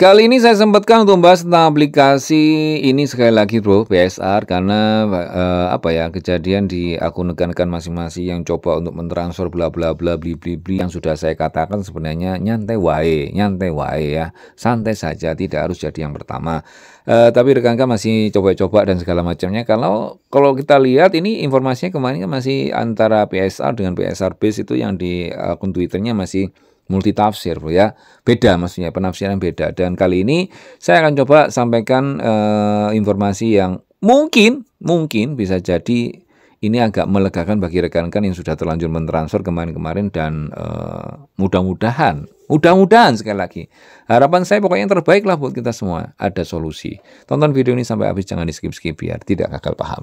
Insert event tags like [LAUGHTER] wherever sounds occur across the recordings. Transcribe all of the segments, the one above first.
Kali ini saya sempatkan untuk membahas tentang aplikasi ini sekali lagi bro PSR karena eh, apa ya kejadian di akun negankan masing-masing yang coba untuk mentransfer bla bla bla bli bli bli yang sudah saya katakan sebenarnya nyantai wae nyantai wae ya santai saja tidak harus jadi yang pertama eh, tapi rekan-rekan masih coba-coba dan segala macamnya kalau kalau kita lihat ini informasinya kemarin kan masih antara PSR dengan PSR base itu yang di akun Twitternya masih multi tafsir bro ya beda maksudnya penafsiran beda dan kali ini saya akan coba sampaikan uh, informasi yang mungkin mungkin bisa jadi ini agak melegakan bagi rekan-rekan yang sudah terlanjur mentransfer kemarin-kemarin dan uh, mudah-mudahan mudah-mudahan sekali lagi harapan saya pokoknya yang terbaik lah buat kita semua ada solusi tonton video ini sampai habis jangan di skip-skip biar tidak gagal paham.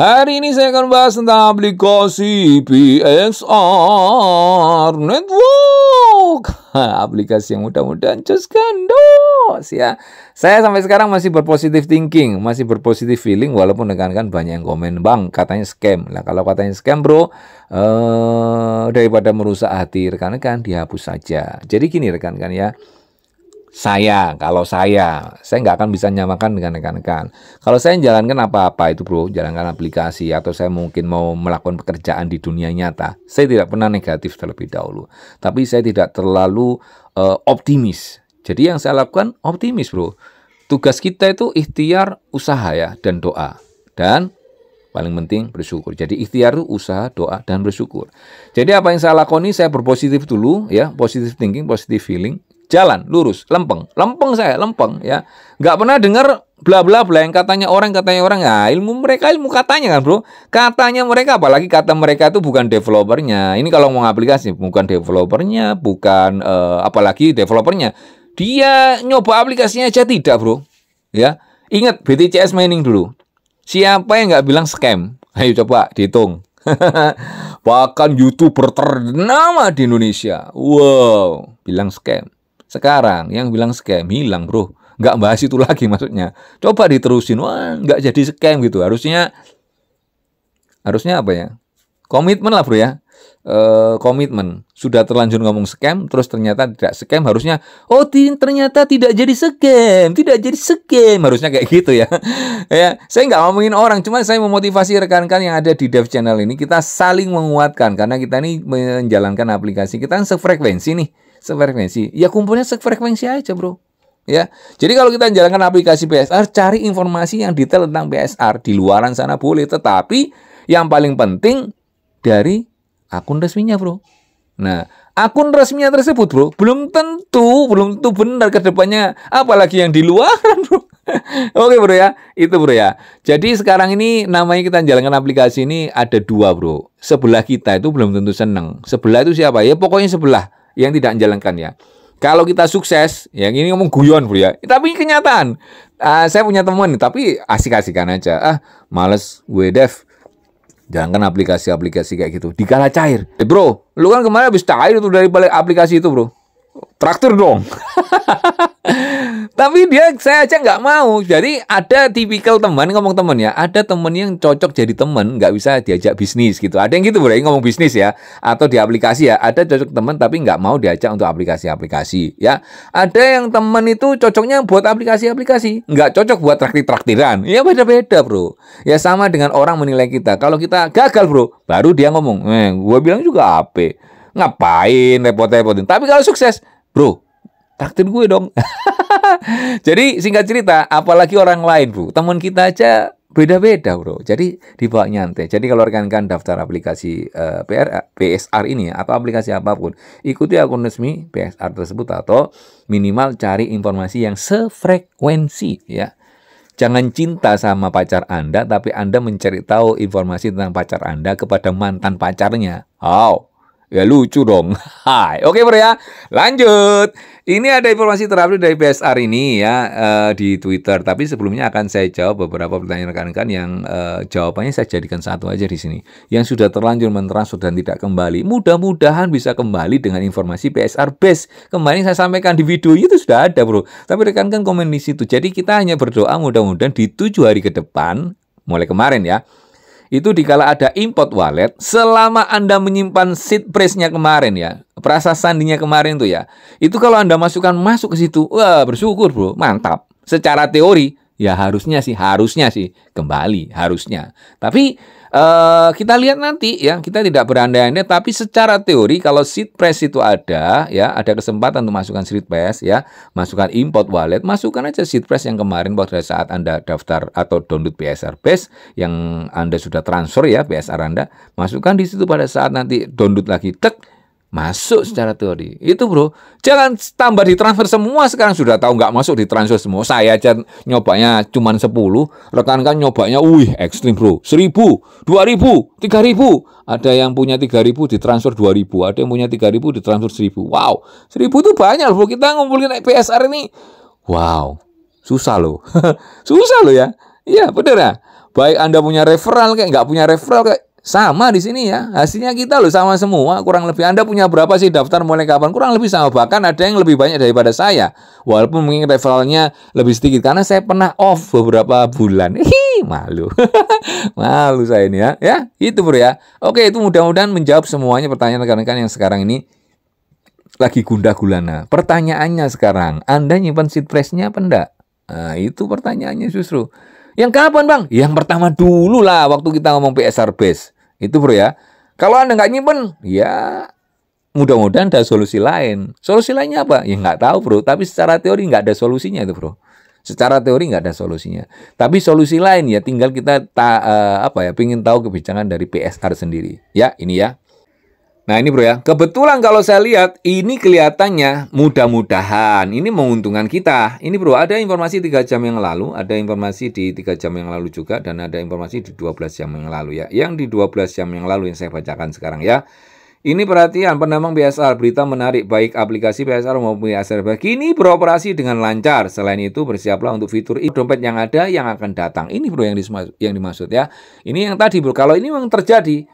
Hari ini saya akan bahas tentang aplikasi PSR Network. [LAUGHS] aplikasi yang mudah-mudahan just gandos ya. Saya sampai sekarang masih berpositif thinking, masih berpositif feeling walaupun rekan-rekan banyak yang komen, "Bang, katanya scam." Lah kalau katanya scam, Bro, eh daripada merusak hati rekan-rekan, dihapus saja. Jadi gini rekan-rekan ya saya, kalau saya, saya nggak akan bisa nyamakan dengan rekan-rekan. Kalau saya jalankan apa-apa itu bro, jalankan aplikasi atau saya mungkin mau melakukan pekerjaan di dunia nyata, saya tidak pernah negatif terlebih dahulu. Tapi saya tidak terlalu uh, optimis. Jadi yang saya lakukan optimis bro. Tugas kita itu ikhtiar usaha ya dan doa. Dan paling penting bersyukur. Jadi ikhtiar itu usaha, doa, dan bersyukur. Jadi apa yang saya lakoni, saya berpositif dulu ya, positif thinking, positif feeling jalan lurus, lempeng. Lempeng saya, lempeng ya. Nggak pernah dengar bla bla bla yang katanya orang katanya orang ya ilmu mereka ilmu katanya kan bro katanya mereka apalagi kata mereka itu bukan developernya ini kalau mau aplikasi bukan developernya bukan uh, apalagi developernya dia nyoba aplikasinya aja tidak bro ya ingat BTCS mining dulu siapa yang nggak bilang scam ayo coba dihitung [LAUGHS] bahkan youtuber ternama di Indonesia wow bilang scam sekarang yang bilang scam hilang bro, nggak bahas itu lagi maksudnya. Coba diterusin, wah nggak jadi scam gitu. Harusnya harusnya apa ya? Komitmen lah bro ya. E, komitmen sudah terlanjur ngomong scam terus ternyata tidak scam harusnya oh ternyata tidak jadi scam tidak jadi scam harusnya kayak gitu ya [LAUGHS] ya saya nggak ngomongin orang cuma saya memotivasi rekan-rekan yang ada di dev channel ini kita saling menguatkan karena kita ini menjalankan aplikasi kita kan sefrekuensi nih sefrekuensi. Ya kumpulnya sefrekuensi aja, Bro. Ya. Jadi kalau kita jalankan aplikasi PSR, cari informasi yang detail tentang PSR di luaran sana boleh, tetapi yang paling penting dari akun resminya, Bro. Nah, akun resminya tersebut, Bro, belum tentu, belum tentu benar kedepannya apalagi yang di luaran, Bro. [LAUGHS] Oke bro ya, itu bro ya. Jadi sekarang ini namanya kita jalankan aplikasi ini ada dua bro. Sebelah kita itu belum tentu seneng. Sebelah itu siapa? Ya pokoknya sebelah yang tidak menjalankan ya. Kalau kita sukses, yang ini ngomong guyon bro ya, tapi kenyataan. Uh, saya punya teman, tapi asik-asikan aja. Ah, males gue dev. Jangan aplikasi-aplikasi kayak gitu. Dikala cair. Eh, bro, lu kan kemarin habis cair itu dari balik aplikasi itu bro. Traktir dong. [LAUGHS] Tapi dia saya aja nggak mau. Jadi ada tipikal teman ngomong teman ya. Ada teman yang cocok jadi teman, nggak bisa diajak bisnis gitu. Ada yang gitu boleh ngomong bisnis ya, atau di aplikasi ya. Ada cocok teman tapi nggak mau diajak untuk aplikasi-aplikasi ya. Ada yang teman itu cocoknya buat aplikasi-aplikasi, nggak cocok buat traktir-traktiran. Ya beda-beda bro. Ya sama dengan orang menilai kita. Kalau kita gagal bro, baru dia ngomong, eh, gue bilang juga apa? Ngapain repot-repotin? Tapi kalau sukses, bro, traktir gue dong. [LAUGHS] Jadi singkat cerita, apalagi orang lain bu, teman kita aja beda-beda bro. Jadi dibawa nyantai. Jadi kalau rekan-rekan daftar aplikasi uh, eh, PR, eh, PSR ini ya, atau aplikasi apapun, ikuti akun resmi PSR tersebut atau minimal cari informasi yang sefrekuensi ya. Jangan cinta sama pacar Anda, tapi Anda mencari tahu informasi tentang pacar Anda kepada mantan pacarnya. Oh, Ya lucu dong. [LAUGHS] Hai. Oke bro ya. Lanjut. Ini ada informasi terbaru dari PSR ini ya uh, di Twitter. Tapi sebelumnya akan saya jawab beberapa pertanyaan rekan-rekan yang uh, jawabannya saya jadikan satu aja di sini. Yang sudah terlanjur mentransfer dan tidak kembali. Mudah-mudahan bisa kembali dengan informasi PSR base. Kemarin saya sampaikan di video itu sudah ada bro. Tapi rekan-rekan komen di situ. Jadi kita hanya berdoa mudah-mudahan di tujuh hari ke depan mulai kemarin ya itu dikala ada import wallet, selama Anda menyimpan seed phrase-nya kemarin ya, perasa sandinya kemarin tuh ya, itu kalau Anda masukkan masuk ke situ, wah bersyukur bro, mantap. Secara teori, ya harusnya sih, harusnya sih, kembali, harusnya. Tapi Eh, kita lihat nanti ya, kita tidak berandai-andai tapi secara teori kalau seed press itu ada ya, ada kesempatan untuk masukkan seed press ya, masukkan import wallet, masukkan aja seed press yang kemarin pada saat Anda daftar atau download PSR base yang Anda sudah transfer ya PSR Anda, masukkan di situ pada saat nanti download lagi tek masuk secara teori. Itu bro, jangan tambah di transfer semua sekarang sudah tahu nggak masuk di ditransfer semua. Saya aja nyobanya cuma 10, rekan kan nyobanya wih ekstrim bro, seribu, dua ribu, tiga ribu. Ada yang punya tiga 3000 ditransfer ribu. ada yang punya tiga 3000 transfer seribu. Wow, seribu itu banyak bro. Kita ngumpulin PSR ini, wow, susah loh. [LAUGHS] susah loh ya. Iya, bener ya. Baik Anda punya referral kayak nggak punya referral kayak sama di sini ya. Hasilnya kita loh sama semua, kurang lebih. Anda punya berapa sih daftar mulai kapan? Kurang lebih sama. Bahkan ada yang lebih banyak daripada saya. Walaupun mungkin levelnya lebih sedikit. Karena saya pernah off beberapa bulan. [LAUGHS] Hihi, malu. [LAUGHS] malu saya ini ya. Ya, itu bro ya. Oke, itu mudah-mudahan menjawab semuanya pertanyaan rekan-rekan yang sekarang ini lagi gundah gulana. Pertanyaannya sekarang, Anda nyimpan seed price-nya apa enggak? Nah, itu pertanyaannya justru. Yang kapan bang? Yang pertama dulu lah waktu kita ngomong PSR base. Itu bro ya. Kalau Anda nggak nyimpen, ya mudah-mudahan ada solusi lain. Solusi lainnya apa? Ya nggak tahu bro, tapi secara teori nggak ada solusinya itu bro. Secara teori nggak ada solusinya. Tapi solusi lain ya tinggal kita ta, uh, apa ya, pingin tahu kebijakan dari PSR sendiri. Ya ini ya. Nah ini bro ya, kebetulan kalau saya lihat ini kelihatannya mudah-mudahan ini menguntungkan kita. Ini bro ada informasi tiga jam yang lalu, ada informasi di tiga jam yang lalu juga dan ada informasi di 12 jam yang lalu ya. Yang di 12 jam yang lalu yang saya bacakan sekarang ya. Ini perhatian penambang psr berita menarik baik aplikasi psr maupun BSR kini beroperasi dengan lancar. Selain itu bersiaplah untuk fitur dompet yang ada yang akan datang. Ini bro yang dimaksud, yang dimaksud ya. Ini yang tadi bro, kalau ini memang terjadi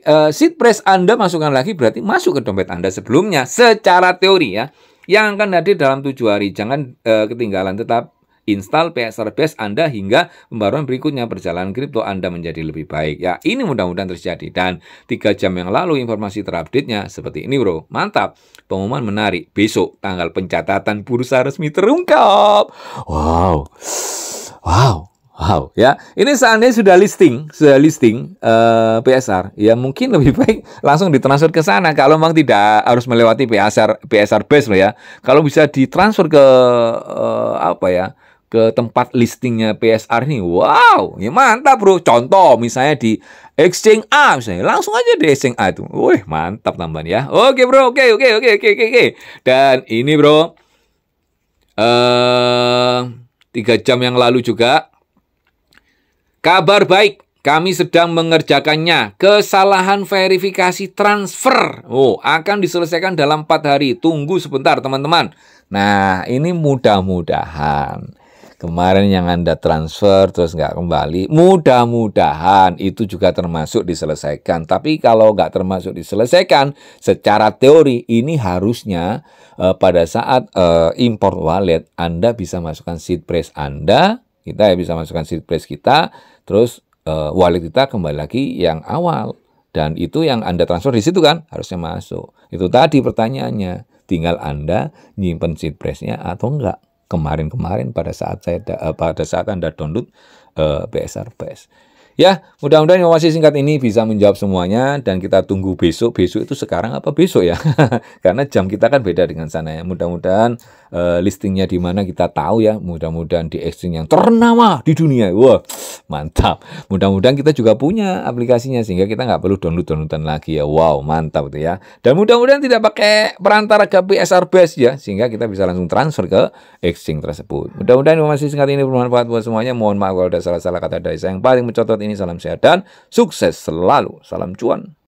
uh, seat price Anda masukkan lagi berarti masuk ke dompet Anda sebelumnya secara teori ya. Yang akan hadir dalam tujuh hari. Jangan uh, ketinggalan tetap install PSR Base Anda hingga pembaruan berikutnya perjalanan kripto Anda menjadi lebih baik. Ya, ini mudah-mudahan terjadi. Dan tiga jam yang lalu informasi terupdate-nya seperti ini bro. Mantap. Pengumuman menarik. Besok tanggal pencatatan bursa resmi terungkap. Wow. Wow. Wow, ya. Ini seandainya sudah listing, sudah listing uh, eh, PSR, ya mungkin [LAUGHS] lebih baik langsung ditransfer ke sana. Kalau memang tidak harus melewati PSR, PSR base loh ya. Kalau bisa ditransfer ke uh, apa ya, ke tempat listingnya PSR ini wow, ya mantap bro. Contoh misalnya di exchange A misalnya, langsung aja di exchange A itu. Wih, mantap tambahan ya. Oke bro, oke oke oke oke oke. Dan ini bro, eh uh, tiga jam yang lalu juga Kabar baik, kami sedang mengerjakannya. Kesalahan verifikasi transfer. Oh, akan diselesaikan dalam 4 hari. Tunggu sebentar, teman-teman. Nah, ini mudah-mudahan. Kemarin yang Anda transfer terus nggak kembali, mudah-mudahan itu juga termasuk diselesaikan. Tapi kalau nggak termasuk diselesaikan, secara teori ini harusnya eh, pada saat eh, import wallet Anda bisa masukkan seed phrase Anda, kita ya bisa masukkan seed price kita terus uh, wallet kita kembali lagi yang awal dan itu yang Anda transfer di situ kan harusnya masuk. Itu tadi pertanyaannya. Tinggal Anda nyimpen seed price-nya atau enggak. Kemarin-kemarin pada saat saya eh, pada saat Anda download uh, eh, BSR Base. Ya, mudah-mudahan informasi singkat ini bisa menjawab semuanya dan kita tunggu besok. Besok itu sekarang apa besok ya? [LAUGHS] Karena jam kita kan beda dengan sana ya. Mudah-mudahan uh, listingnya di mana kita tahu ya. Mudah-mudahan di exchange yang ternama di dunia. Wah, mantap. Mudah-mudahan kita juga punya aplikasinya sehingga kita nggak perlu download-downloadan lagi ya. Wow, mantap itu ya. Dan mudah-mudahan tidak pakai perantara PSR Base ya sehingga kita bisa langsung transfer ke exchange tersebut. Mudah-mudahan informasi singkat ini bermanfaat buat semuanya. Mohon maaf kalau ada salah-salah kata dari saya yang paling mencotot ini salam sehat dan sukses selalu. Salam cuan.